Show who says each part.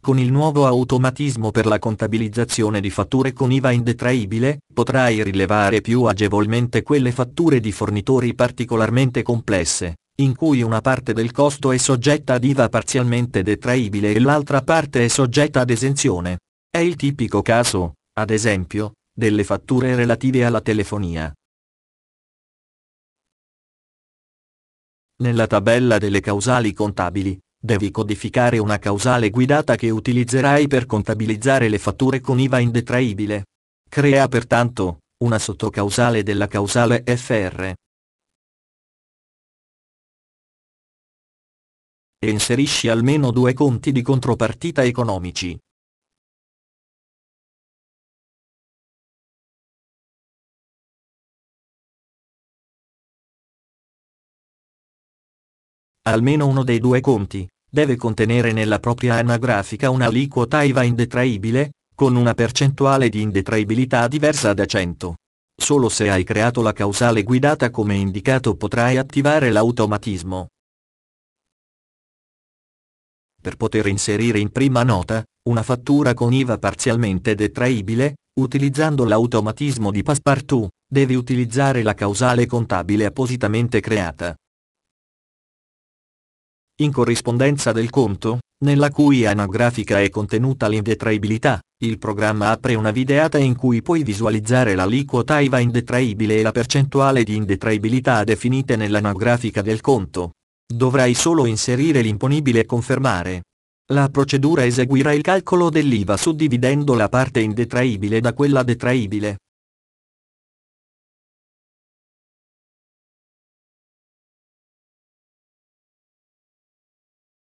Speaker 1: Con il nuovo automatismo per la contabilizzazione di fatture con IVA indetraibile, potrai rilevare più agevolmente quelle fatture di fornitori particolarmente complesse, in cui una parte del costo è soggetta ad IVA parzialmente detraibile e l'altra parte è soggetta ad esenzione. È il tipico caso, ad esempio, delle fatture relative alla telefonia. Nella tabella delle causali contabili, Devi codificare una causale guidata che utilizzerai per contabilizzare le fatture con IVA indetraibile. Crea pertanto una sottocausale della causale FR.
Speaker 2: E inserisci almeno due conti di contropartita economici.
Speaker 1: almeno uno dei due conti, deve contenere nella propria anagrafica un'aliquota IVA indetraibile, con una percentuale di indetraibilità diversa da 100. Solo se hai creato la causale guidata come indicato potrai attivare l'automatismo. Per poter inserire in prima nota, una fattura con IVA parzialmente detraibile, utilizzando l'automatismo di Passepartout, devi utilizzare la causale contabile appositamente creata in corrispondenza del conto, nella cui anagrafica è contenuta l'indetraibilità, il programma apre una videata in cui puoi visualizzare l'aliquota IVA indetraibile e la percentuale di indetraibilità definite nell'anagrafica del conto. Dovrai solo inserire l'imponibile e confermare. La procedura eseguirà il calcolo dell'IVA suddividendo la parte indetraibile da quella detraibile.